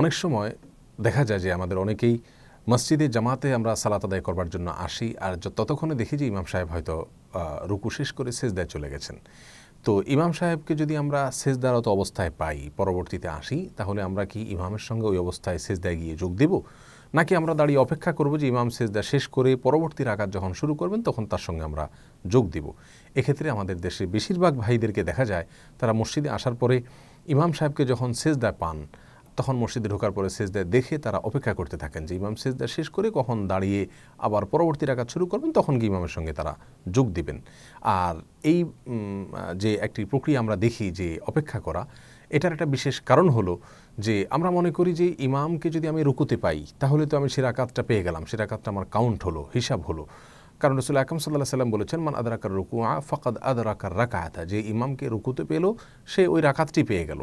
অনেক সময় দেখা যায় যে আমাদের অনেকেই মসজিদে জামাতে আমরা সালাত আদায় করবার জন্য আসি আর ততক্ষণে দেখি যে ইমাম সাহেব হয়তো রুকু শেষ করে সেজদায় চলে গেছেন তো ইমাম সাহেবকে যদি আমরা সেজদারত অবস্থায় পাই পরবর্তীতে আসি তাহলে আমরা কি ইমামের সঙ্গে ওই অবস্থায় সেজদায় গিয়ে যোগ দেব নাকি আমরা দাঁড়িয়ে অপেক্ষা করব যে ইমাম দেয় শেষ করে পরবর্তী রাকাত যখন শুরু করবেন তখন তার সঙ্গে আমরা যোগ দিব এক্ষেত্রে আমাদের দেশে বেশিরভাগ ভাইদেরকে দেখা যায় তারা মসজিদে আসার পরে ইমাম সাহেবকে যখন দেয় পান তখন মসজিদে ঢোকার পরে সেজদায় দেখে তারা অপেক্ষা করতে থাকেন যে ইমাম সেজদা শেষ করে কখন দাঁড়িয়ে আবার পরবর্তী রাখাত শুরু করবেন তখন কি ইমামের সঙ্গে তারা যোগ দিবেন আর এই যে একটি প্রক্রিয়া আমরা দেখি যে অপেক্ষা করা এটার একটা বিশেষ কারণ হলো যে আমরা মনে করি যে ইমামকে যদি আমি রুকুতে পাই তাহলে তো আমি সিরাকাতটা পেয়ে গেলাম সিরাকাতটা আমার কাউন্ট হলো হিসাব হলো কারণ রসুল আকম সাল্লাহ সাল্লাম বলেছেন মান আদরাকার রুকুয়া ফকাদ আদরাকার রাকায়াতা যে ইমামকে রুকুতে পেল সে ওই রাকাতটি পেয়ে গেল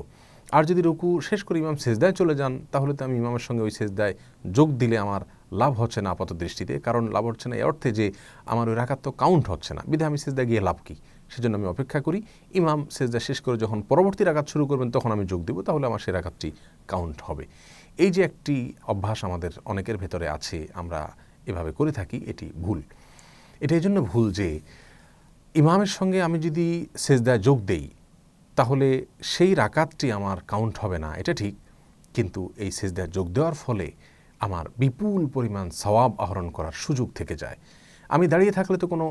আর যদি রুকু শেষ করে ইমাম সেজদায় চলে যান তাহলে তো আমি ইমামের সঙ্গে ওই সেজদায় যোগ দিলে আমার লাভ হচ্ছে না আপাত দৃষ্টিতে কারণ লাভ হচ্ছে না এই অর্থে যে আমার ওই রাখাত তো কাউন্ট হচ্ছে না বিধে আমি সেজদায় গিয়ে লাভ কী সেজন্য আমি অপেক্ষা করি ইমাম সেজদা শেষ করে যখন পরবর্তী রাখাত শুরু করবেন তখন আমি যোগ দেবো তাহলে আমার সেই রাখাতটি কাউন্ট হবে এই যে একটি অভ্যাস আমাদের অনেকের ভেতরে আছে আমরা এভাবে করে থাকি এটি ভুল এটা এই জন্য ভুল যে ইমামের সঙ্গে আমি যদি সেজদায় যোগ দেই তাহলে সেই রাকাতটি আমার কাউন্ট হবে না এটা ঠিক কিন্তু এই সেজদার যোগ দেওয়ার ফলে আমার বিপুল পরিমাণ সওয়াব আহরণ করার সুযোগ থেকে যায় আমি দাঁড়িয়ে থাকলে তো কোনো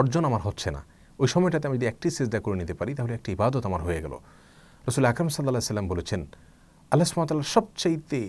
অর্জন আমার হচ্ছে না ওই সময়টাতে আমি যদি একটি সেজদা করে নিতে পারি তাহলে একটি ইবাদত আমার হয়ে গেল রসুল আকরম সাল্লাহ সাল্লাম বলেছেন আল্লাহ সুমতাল্লাহ সবচেয়েতে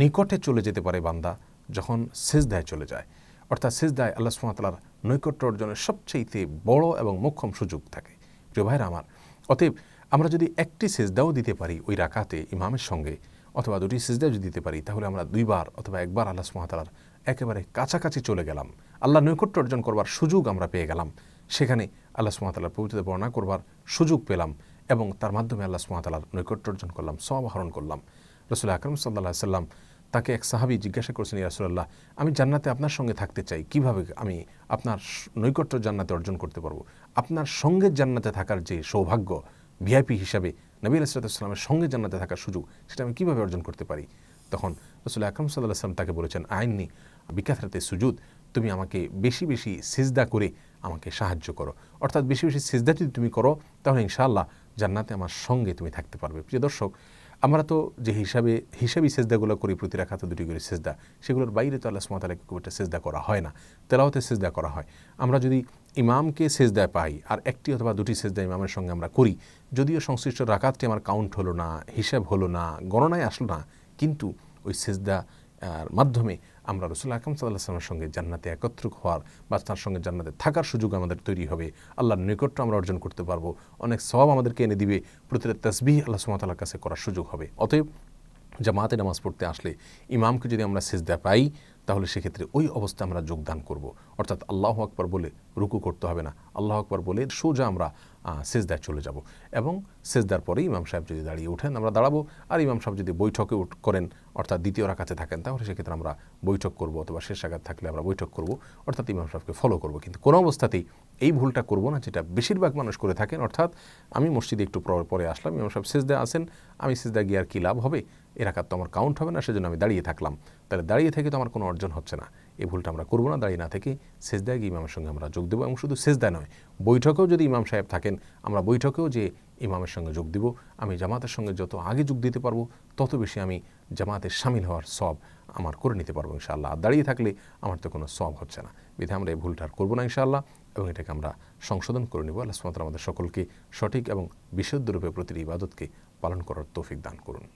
নিকটে চলে যেতে পারে বান্দা যখন সেজদায় চলে যায় অর্থাৎ সেজদায় আল্লাহ সুমতাল্লার নৈকট্য অর্জনের সবচেয়েতে বড় এবং মোক্ষম সুযোগ থাকে প্রিয় ভাইরা আমার অতএব আমরা যদি একটি সেজদাও দিতে পারি ওই রাকাতে ইমামের সঙ্গে অথবা দুটি সেজদা যদি দিতে পারি তাহলে আমরা দুইবার অথবা একবার আল্লাহ সুমাতার একেবারে কাছাকাছি চলে গেলাম আল্লাহ নৈকট্য অর্জন করবার সুযোগ আমরা পেয়ে গেলাম সেখানে আল্লাহ সুমাতালার পবিত্রতা বর্ণনা করবার সুযোগ পেলাম এবং তার মাধ্যমে আল্লাহ সুমাতালার নৈকট্য অর্জন করলাম সব করলাম রসুল আকরম সাল্লাহ সাল্লাম তাকে এক সাহাবি জিজ্ঞাসা করেছেন ইয়াসুল্লাহ আমি জান্নাতে আপনার সঙ্গে থাকতে চাই কিভাবে আমি আপনার নৈকট্য জান্নাতে অর্জন করতে পারবো আপনার সঙ্গে জান্নাতে থাকার যে সৌভাগ্য ভিআইপি হিসাবে নবী আলাইসালামের সঙ্গে জান্নাতে থাকার সুযোগ সেটা আমি কীভাবে অর্জন করতে পারি তখন রসুল আকরম সাল্লাহ আসলাম তাকে বলেছেন আইননি রাতে সুজুদ তুমি আমাকে বেশি বেশি সিজদা করে আমাকে সাহায্য করো অর্থাৎ বেশি বেশি সিজদা যদি তুমি করো তাহলে ইনশাআল্লাহ জান্নাতে আমার সঙ্গে তুমি থাকতে পারবে প্রিয় দর্শক আমরা তো যে হিসাবে হিসাবে সেজদাগুলো করি প্রতি তো দুটি করে সেজদা সেগুলোর বাইরে তো আল্লাহ সুমতালাকে খুব একটা সেজদা করা হয় না তেলাওতে সেজদা করা হয় আমরা যদি ইমামকে সেজদায় পাই আর একটি অথবা দুটি সেজদা ইমামের সঙ্গে আমরা করি যদিও সংশ্লিষ্ট রাখাতটি আমার কাউন্ট হলো না হিসাব হলো না গণনায় আসলো না কিন্তু ওই সেজদা মাধ্যমে আমরা রসুল আকরম সাল্লাহ সাল্লামের সঙ্গে জান্নাতে একত্রিক হওয়ার বা তার সঙ্গে জান্নাতে থাকার সুযোগ আমাদের তৈরি হবে আল্লাহর নৈকট্য আমরা অর্জন করতে পারবো অনেক সব আমাদেরকে এনে দিবে প্রতিটা তসবিহ আল্লাহ সুমাতালার কাছে করার সুযোগ হবে অতএব জামাতে নামাজ পড়তে আসলে ইমামকে যদি আমরা সেজদা পাই তাহলে সেক্ষেত্রে ওই অবস্থা আমরা যোগদান করব। অর্থাৎ আল্লাহ আকবর বলে রুকু করতে হবে না আল্লাহ আকবর বলে সোজা আমরা সেজদায় চলে যাব এবং সেজদার পরে ইমাম সাহেব যদি দাঁড়িয়ে ওঠেন আমরা দাঁড়াবো আর ইমাম সাহেব যদি বৈঠকে করেন অর্থাৎ দ্বিতীয় রাখাতে থাকেন তাহলে সেক্ষেত্রে আমরা বৈঠক করব অথবা শেষ আঘাত থাকলে আমরা বৈঠক করব অর্থাৎ ইমাম সাহেবকে ফলো করব কিন্তু কোনো অবস্থাতেই এই ভুলটা করব না যেটা বেশিরভাগ মানুষ করে থাকেন অর্থাৎ আমি মসজিদে একটু পরে আসলাম ইমাম সাহেব সেজদা আসেন আমি সেজদা গিয়ে আর কী লাভ হবে এ রাকাত তো আমার কাউন্ট হবে না সেজন্য আমি দাঁড়িয়ে থাকলাম তাহলে দাঁড়িয়ে থেকে তো আমার কোনো অর্জন হচ্ছে না এই ভুলটা আমরা করবো না দাঁড়িয়ে না থেকে সেজদায় গিয়ে ইমামের সঙ্গে আমরা যোগ দেবো এবং শুধু সেজদা নয় বৈঠকেও যদি ইমাম সাহেব থাকেন আমরা বৈঠকেও যে ইমামের সঙ্গে যোগ দিব আমি জামাতের সঙ্গে যত আগে যোগ দিতে পারবো তত বেশি আমি জামাতের সামিল হওয়ার সব আমার করে নিতে পারবো ইনশাআল্লাহ আর দাঁড়িয়ে থাকলে আমার তো কোনো সব হচ্ছে না বিধে আমরা এই ভুলটা আর করবো না ইনশাআল্লাহ এবং এটাকে আমরা সংশোধন করে নেব আল্লাহ আমাদের সকলকে সঠিক এবং বিশুদ্ধরূপে প্রতিটি ইবাদতকে পালন করার তৌফিক দান করুন